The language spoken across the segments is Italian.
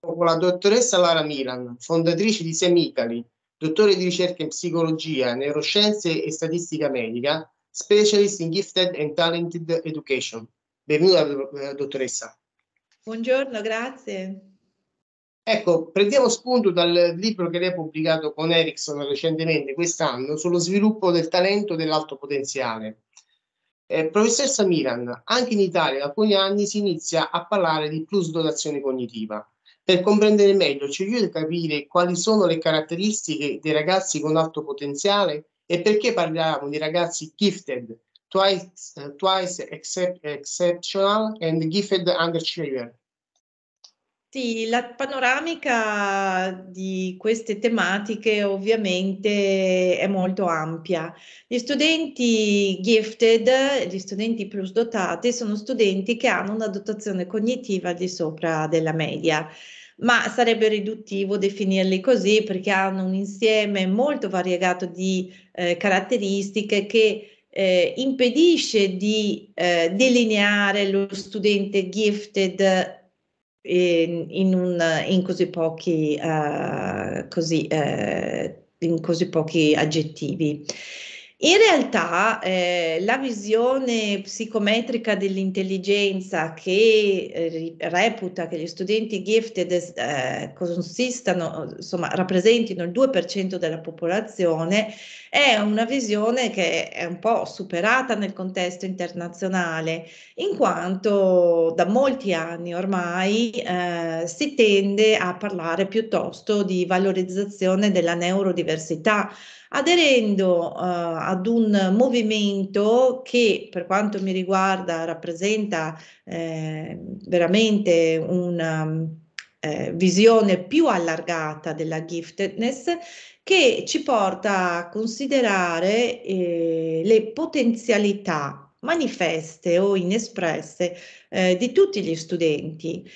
con la dottoressa Lara Milan, fondatrice di Semicali, dottore di ricerca in psicologia, neuroscienze e statistica medica, specialist in gifted and talented education. Benvenuta, eh, dottoressa. Buongiorno, grazie. Ecco, prendiamo spunto dal libro che lei ha pubblicato con Erickson recentemente, quest'anno, sullo sviluppo del talento dell'alto potenziale. Eh, professoressa Milan, anche in Italia da alcuni anni si inizia a parlare di plus dotazione cognitiva. Per comprendere meglio ci aiuta a capire quali sono le caratteristiche dei ragazzi con alto potenziale e perché parliamo di ragazzi gifted, twice, uh, twice except, exceptional and gifted underachiever. Sì, la panoramica di queste tematiche ovviamente è molto ampia. Gli studenti gifted, gli studenti plus dotati, sono studenti che hanno una dotazione cognitiva di sopra della media ma sarebbe riduttivo definirli così perché hanno un insieme molto variegato di eh, caratteristiche che eh, impedisce di eh, delineare lo studente gifted in, un, in così pochi, uh, così, uh, in così pochi aggettivi. In realtà eh, la visione psicometrica dell'intelligenza che eh, reputa che gli studenti gifted eh, consistano, insomma, rappresentino il 2% della popolazione è una visione che è un po' superata nel contesto internazionale, in quanto da molti anni ormai eh, si tende a parlare piuttosto di valorizzazione della neurodiversità aderendo eh, ad un movimento che per quanto mi riguarda rappresenta eh, veramente una eh, visione più allargata della giftedness che ci porta a considerare eh, le potenzialità manifeste o inespresse eh, di tutti gli studenti.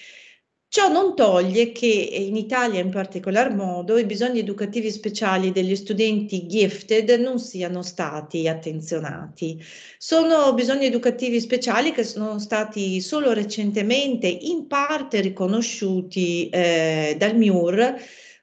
Ciò non toglie che eh, in Italia in particolar modo i bisogni educativi speciali degli studenti gifted non siano stati attenzionati. Sono bisogni educativi speciali che sono stati solo recentemente in parte riconosciuti eh, dal MIUR,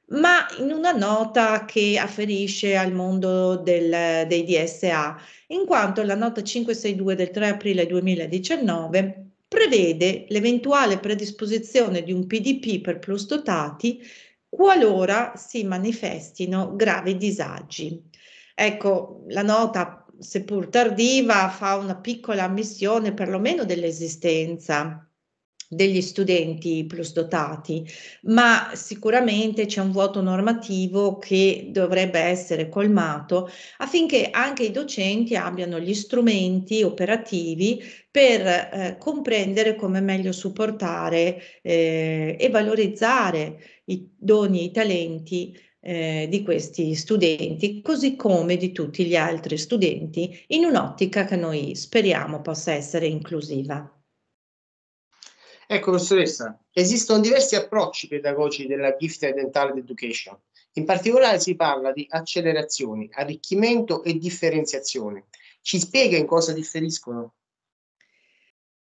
ma in una nota che afferisce al mondo del, dei DSA, in quanto la nota 562 del 3 aprile 2019 prevede l'eventuale predisposizione di un PDP per plus plustotati qualora si manifestino gravi disagi. Ecco, la nota, seppur tardiva, fa una piccola ammissione perlomeno dell'esistenza degli studenti plus dotati, ma sicuramente c'è un vuoto normativo che dovrebbe essere colmato affinché anche i docenti abbiano gli strumenti operativi per eh, comprendere come meglio supportare eh, e valorizzare i doni e i talenti eh, di questi studenti, così come di tutti gli altri studenti, in un'ottica che noi speriamo possa essere inclusiva. Ecco, professoressa, esistono diversi approcci pedagogici della Gifted and Talent Education. In particolare si parla di accelerazione, arricchimento e differenziazione. Ci spiega in cosa differiscono?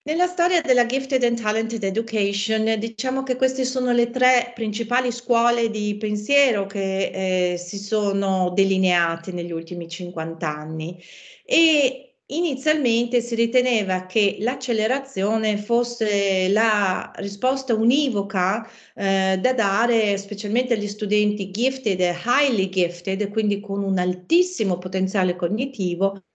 Nella storia della Gifted and Talented Education diciamo che queste sono le tre principali scuole di pensiero che eh, si sono delineate negli ultimi 50 anni e Inizialmente si riteneva che l'accelerazione fosse la risposta univoca eh, da dare specialmente agli studenti gifted e highly gifted, quindi con un altissimo potenziale cognitivo,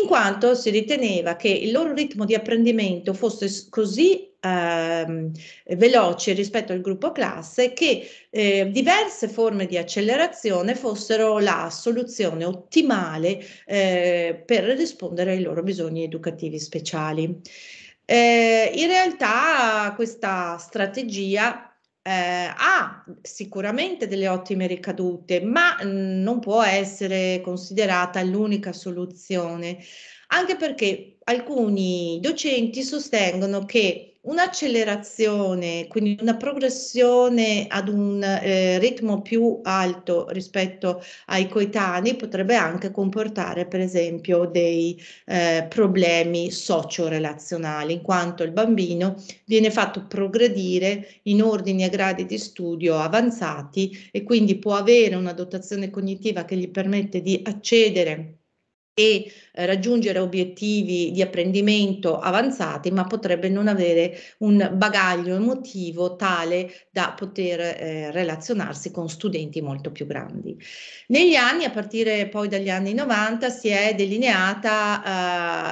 in quanto si riteneva che il loro ritmo di apprendimento fosse così ehm, veloci rispetto al gruppo classe che eh, diverse forme di accelerazione fossero la soluzione ottimale eh, per rispondere ai loro bisogni educativi speciali. Eh, in realtà questa strategia eh, ha sicuramente delle ottime ricadute, ma mh, mm, non può essere considerata l'unica soluzione, anche perché alcuni docenti sostengono che un'accelerazione, quindi una progressione ad un eh, ritmo più alto rispetto ai coetanei potrebbe anche comportare per esempio dei eh, problemi socio-relazionali, in quanto il bambino viene fatto progredire in ordini e gradi di studio avanzati e quindi può avere una dotazione cognitiva che gli permette di accedere e eh, raggiungere obiettivi di apprendimento avanzati, ma potrebbe non avere un bagaglio emotivo tale da poter eh, relazionarsi con studenti molto più grandi. Negli anni, a partire poi dagli anni 90, si è delineata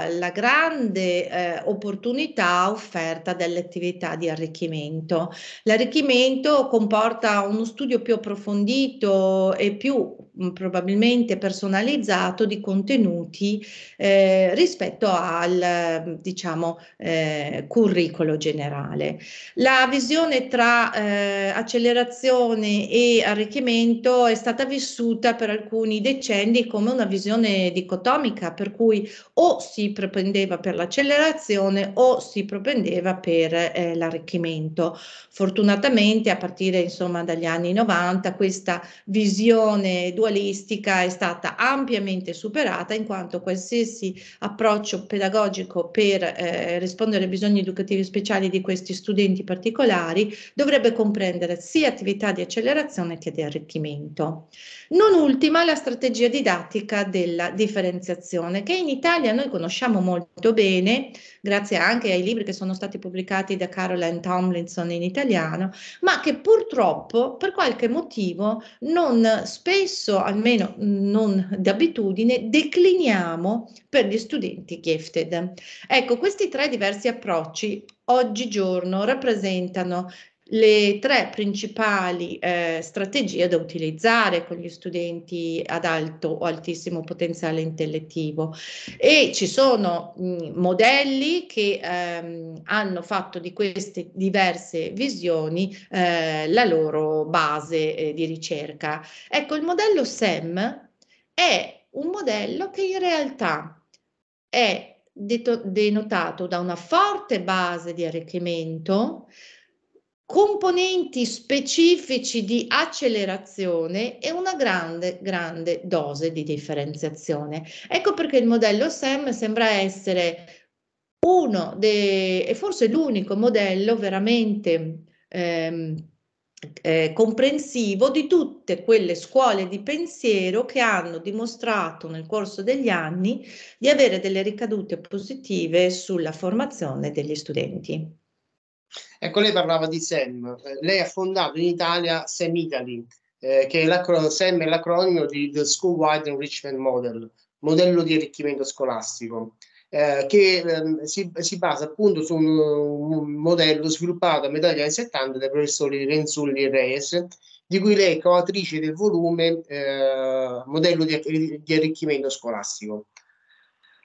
eh, la grande eh, opportunità offerta dalle attività di arricchimento. L'arricchimento comporta uno studio più approfondito e più probabilmente personalizzato di contenuti eh, rispetto al diciamo, eh, curricolo generale. La visione tra eh, accelerazione e arricchimento è stata vissuta per alcuni decenni come una visione dicotomica, per cui o si propendeva per l'accelerazione o si propendeva per eh, l'arricchimento. Fortunatamente a partire insomma, dagli anni 90 questa visione dualistica è stata ampiamente superata in quanto questa qualsiasi approccio pedagogico per eh, rispondere ai bisogni educativi speciali di questi studenti particolari dovrebbe comprendere sia attività di accelerazione che di arricchimento. Non ultima la strategia didattica della differenziazione che in Italia noi conosciamo molto bene grazie anche ai libri che sono stati pubblicati da Caroline Tomlinson in italiano, ma che purtroppo per qualche motivo non spesso, almeno mm, non d'abitudine, decliniamo facciamo per gli studenti gifted. Ecco, questi tre diversi approcci oggigiorno rappresentano le tre principali eh, strategie da utilizzare con gli studenti ad alto o altissimo potenziale intellettivo e ci sono mh, mm, modelli che ehm, hanno fatto di queste diverse visioni eh, la loro base eh, di ricerca. Ecco, il modello SEM è un modello che in realtà è denotato da una forte base di arricchimento, componenti specifici di accelerazione e una grande, grande dose di differenziazione. Ecco perché il modello SEM sembra essere uno dei, e forse l'unico modello veramente ehm, eh, comprensivo di tutte quelle scuole di pensiero che hanno dimostrato nel corso degli anni di avere delle ricadute positive sulla formazione degli studenti. Ecco, lei parlava di SEM, lei ha fondato in Italia SEM Italy, eh, che è SEM è l'acronimo di The School Wide Enrichment Model, modello di arricchimento scolastico, eh, che eh, si, si, basa appunto su un, un, modello sviluppato a metà degli anni 70 dai professori Renzulli e Reyes, di cui lei è coautrice del volume eh, Modello di, di arricchimento scolastico.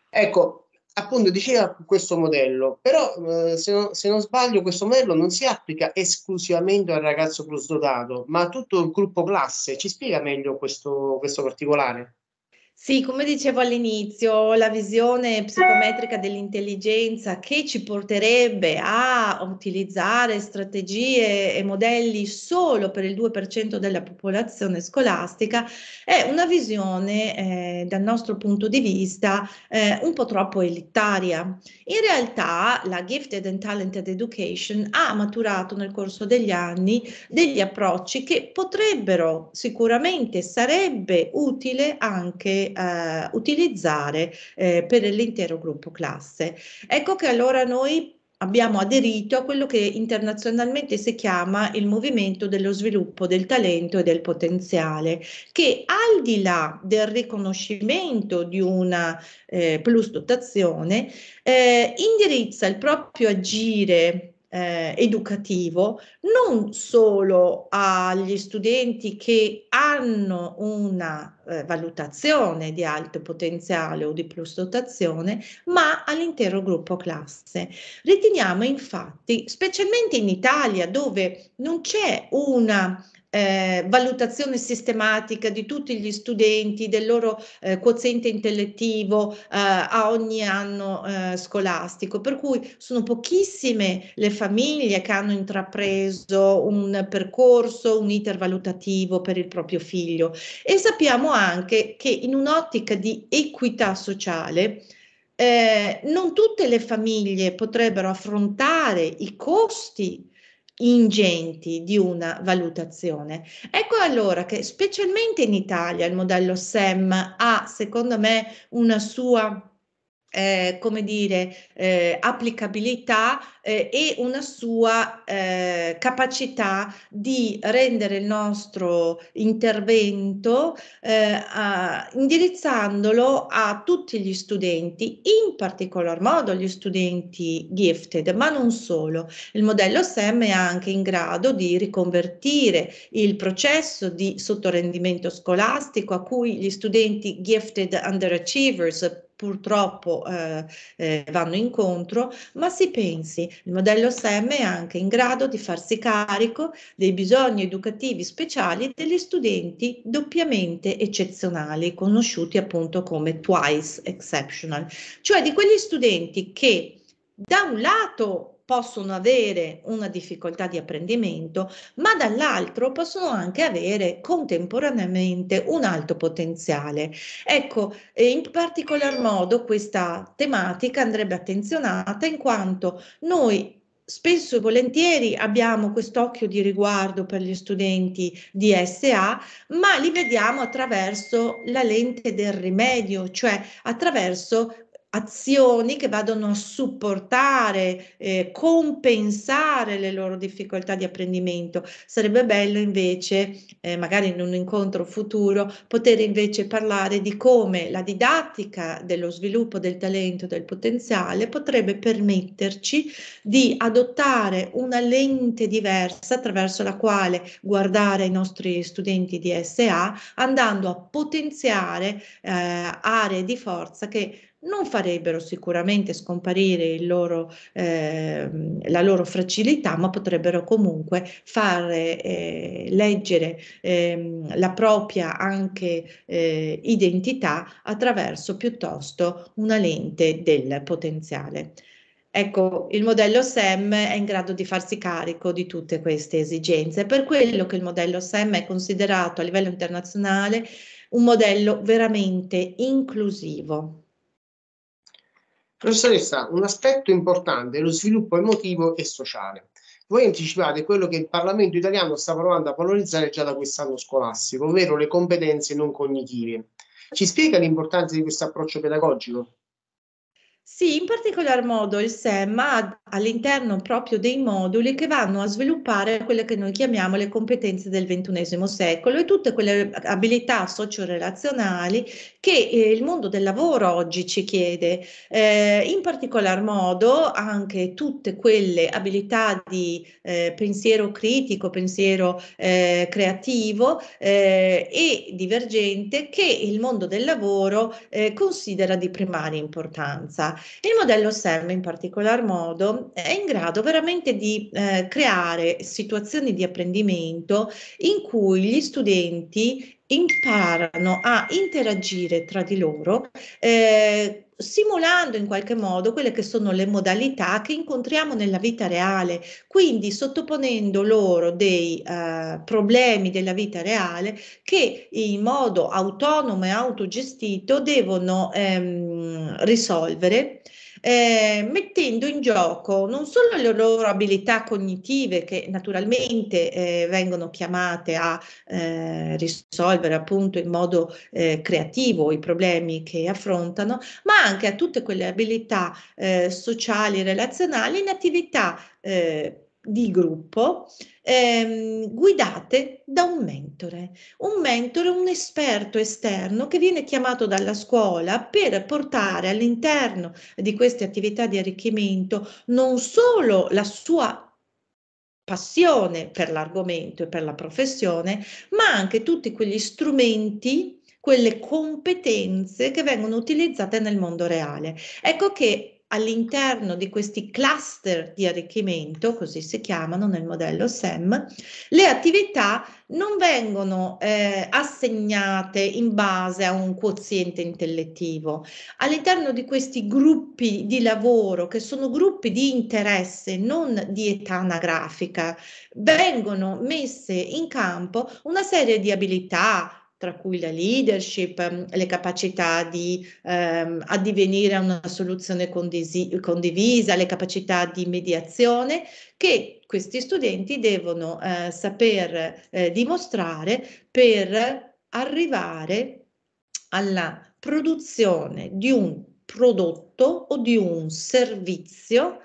Ecco, appunto diceva questo modello, però eh, se, no, se, non sbaglio questo modello non si applica esclusivamente al ragazzo crossdotato, ma a tutto il gruppo classe. Ci spiega meglio questo, questo particolare? Sì, come dicevo all'inizio, la visione psicometrica dell'intelligenza che ci porterebbe a utilizzare strategie e modelli solo per il 2% della popolazione scolastica è una visione, eh, dal nostro punto di vista, eh, un po' troppo elitaria. In realtà la Gifted and Talented Education ha maturato nel corso degli anni degli approcci che potrebbero sicuramente sarebbe utile anche anche eh, utilizzare eh, per l'intero gruppo classe. Ecco che allora noi abbiamo aderito a quello che internazionalmente si chiama il movimento dello sviluppo del talento e del potenziale, che al di là del riconoscimento di una eh, plus dotazione, eh, indirizza il proprio agire eh, educativo non solo agli studenti che hanno una eh, valutazione di alto potenziale o di plus dotazione, ma all'intero gruppo classe. Riteniamo infatti, specialmente in Italia dove non c'è una eh, valutazione sistematica di tutti gli studenti, del loro eh, quoziente intellettivo eh, a ogni anno eh, scolastico, per cui sono pochissime le famiglie che hanno intrapreso un percorso, un iter valutativo per il proprio figlio e sappiamo anche che in un'ottica di equità sociale eh, non tutte le famiglie potrebbero affrontare i costi ingenti di una valutazione. Ecco allora che specialmente in Italia il modello SEM ha, secondo me, una sua eh, come dire, eh, applicabilità eh, e una sua eh, capacità di rendere il nostro intervento eh, a, indirizzandolo a tutti gli studenti, in particolar modo gli studenti gifted, ma non solo. Il modello SEM è anche in grado di riconvertire il processo di sottorendimento scolastico a cui gli studenti gifted underachievers purtroppo eh, eh, vanno incontro, ma si pensi, il modello SEM è anche in grado di farsi carico dei bisogni educativi speciali degli studenti doppiamente eccezionali, conosciuti appunto come twice exceptional, cioè di quegli studenti che da un lato possono avere una difficoltà di apprendimento, ma dall'altro possono anche avere contemporaneamente un alto potenziale. Ecco, eh, in particolar modo questa tematica andrebbe attenzionata in quanto noi spesso e volentieri abbiamo quest'occhio di riguardo per gli studenti di SA, ma li vediamo attraverso la lente del rimedio, cioè attraverso azioni che vadano a supportare, eh, compensare le loro difficoltà di apprendimento. Sarebbe bello invece, eh, magari in un incontro futuro, poter invece parlare di come la didattica dello sviluppo del talento, del potenziale, potrebbe permetterci di adottare una lente diversa attraverso la quale guardare i nostri studenti di SA, andando a potenziare eh, aree di forza che non farebbero sicuramente scomparire loro, eh, la loro fragilità, ma potrebbero comunque far eh, leggere eh, la propria anche eh, identità attraverso piuttosto una lente del potenziale. Ecco, il modello SEM è in grado di farsi carico di tutte queste esigenze, per quello che il modello SEM è considerato a livello internazionale un modello veramente inclusivo. Professoressa, un aspetto importante è lo sviluppo emotivo e sociale. Voi anticipate quello che il Parlamento italiano sta provando a valorizzare già da quest'anno scolastico, ovvero le competenze non cognitive. Ci spiega l'importanza di questo approccio pedagogico? Sì, in particolar modo il SEM ha all'interno proprio dei moduli che vanno a sviluppare quelle che noi chiamiamo le competenze del XXI secolo e tutte quelle abilità socio-relazionali che eh, il mondo del lavoro oggi ci chiede, eh, in particolar modo anche tutte quelle abilità di eh, pensiero critico, pensiero eh, creativo eh, e divergente che il mondo del lavoro eh, considera di primaria importanza. Il modello SEM in particolar modo è in grado veramente di eh, creare situazioni di apprendimento in cui gli studenti imparano a interagire tra di loro eh, simulando in qualche modo quelle che sono le modalità che incontriamo nella vita reale, quindi sottoponendo loro dei eh, problemi della vita reale che in modo autonomo e autogestito devono ehm, risolvere eh, mettendo in gioco non solo le loro abilità cognitive che naturalmente eh, vengono chiamate a eh, risolvere appunto in modo eh, creativo i problemi che affrontano, ma anche a tutte quelle abilità eh, sociali e relazionali in attività eh, di gruppo ehm, guidate da un mentore. Un mentore, un esperto esterno che viene chiamato dalla scuola per portare all'interno di queste attività di arricchimento non solo la sua passione per l'argomento e per la professione, ma anche tutti quegli strumenti quelle competenze che vengono utilizzate nel mondo reale. Ecco che all'interno di questi cluster di arricchimento, così si chiamano nel modello SEM, le attività non vengono eh, assegnate in base a un quoziente intellettivo. All'interno di questi gruppi di lavoro, che sono gruppi di interesse, non di età anagrafica, vengono messe in campo una serie di abilità, tra cui la leadership, ehm, le capacità di ehm, addivenire a una soluzione condisi- condivisa, le capacità di mediazione che questi studenti devono eh, saper eh, dimostrare per arrivare alla produzione di un prodotto o di un servizio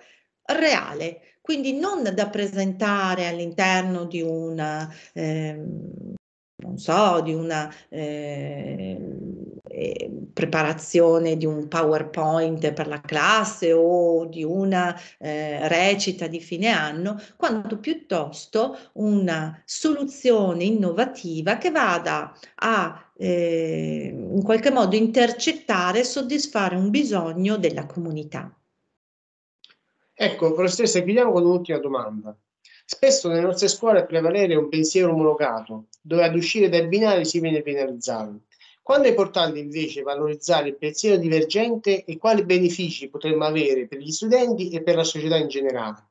reale, quindi non da presentare all'interno di una, eh, non so, di una eh, preparazione di un PowerPoint per la classe o di una eh, recita di fine anno, quanto piuttosto una soluzione innovativa che vada a eh, in qualche modo intercettare e soddisfare un bisogno della comunità. Ecco, professoressa, chiudiamo con un'ultima domanda. Spesso nelle nostre scuole prevalere un pensiero omologato, dove ad uscire dai binari si viene penalizzato. Quando è importante invece valorizzare il pensiero divergente e quali benefici potremmo avere per gli studenti e per la società in generale?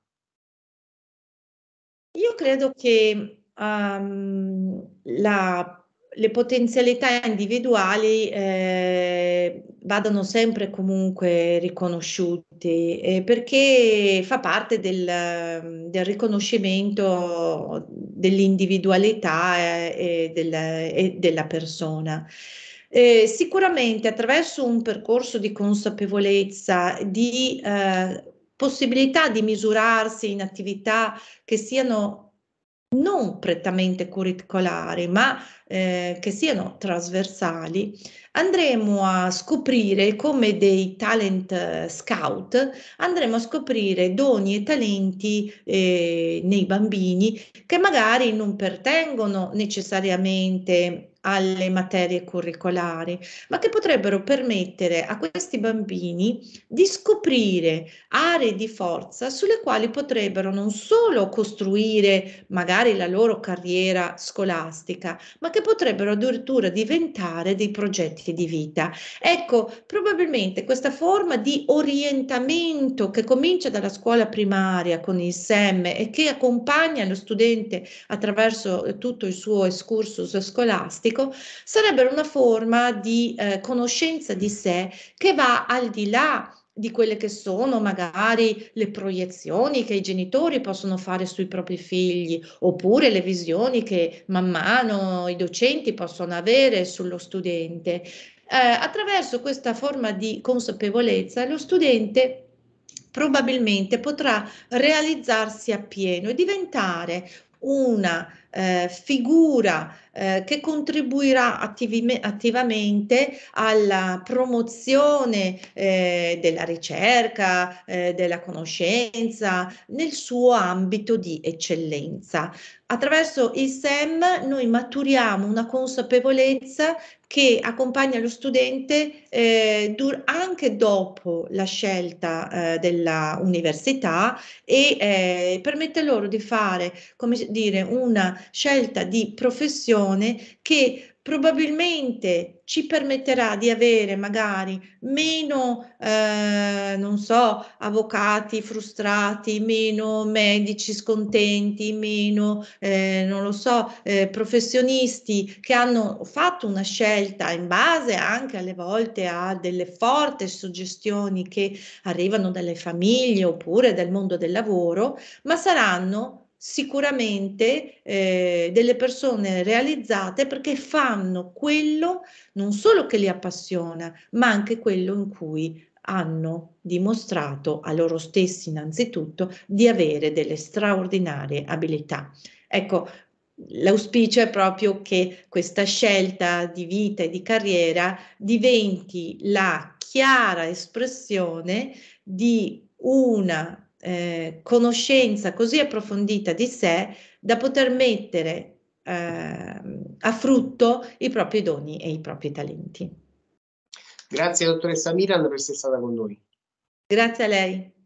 Io credo che um, la le potenzialità individuali eh, vadano sempre comunque riconosciute eh, perché fa parte del, del riconoscimento dell'individualità eh, e, del, e, della persona. Eh, sicuramente attraverso un percorso di consapevolezza, di eh, possibilità di misurarsi in attività che siano non prettamente curricolari, ma eh, che siano trasversali, andremo a scoprire come dei talent eh, scout, andremo a scoprire doni e talenti eh, nei bambini che magari non pertengono necessariamente alle materie curricolari, ma che potrebbero permettere a questi bambini di scoprire aree di forza sulle quali potrebbero non solo costruire magari la loro carriera scolastica, ma che che potrebbero addirittura diventare dei progetti di vita. Ecco, probabilmente questa forma di orientamento che comincia dalla scuola primaria con il SEM e che accompagna lo studente attraverso eh, tutto il suo excursus scolastico, sarebbe una forma di eh, conoscenza di sé che va al di là di quelle che sono magari le proiezioni che i genitori possono fare sui propri figli, oppure le visioni che man mano i docenti possono avere sullo studente. Eh, attraverso questa forma di consapevolezza lo studente probabilmente potrà realizzarsi appieno e diventare una eh, figura eh, che contribuirà attivime, attivamente alla promozione eh, della ricerca, eh, della conoscenza nel suo ambito di eccellenza. Attraverso il SEM noi maturiamo una consapevolezza che accompagna lo studente eh, anche dopo la scelta eh, dell'università e eh, permette loro di fare come dire, una scelta di professione relazione che probabilmente ci permetterà di avere magari meno, eh, non so, avvocati frustrati, meno medici scontenti, meno, eh, non lo so, eh, professionisti che hanno fatto una scelta in base anche alle volte a delle forti suggestioni che arrivano dalle famiglie oppure dal mondo del lavoro, ma saranno sicuramente eh, delle persone realizzate perché fanno quello non solo che li appassiona, ma anche quello in cui hanno dimostrato a loro stessi innanzitutto di avere delle straordinarie abilità. Ecco, l'auspicio è proprio che questa scelta di vita e di carriera diventi la chiara espressione di una eh, conoscenza così approfondita di sé da poter mettere eh, a frutto i propri doni e i propri talenti. Grazie dottoressa Miran per essere stata con noi. Grazie a lei.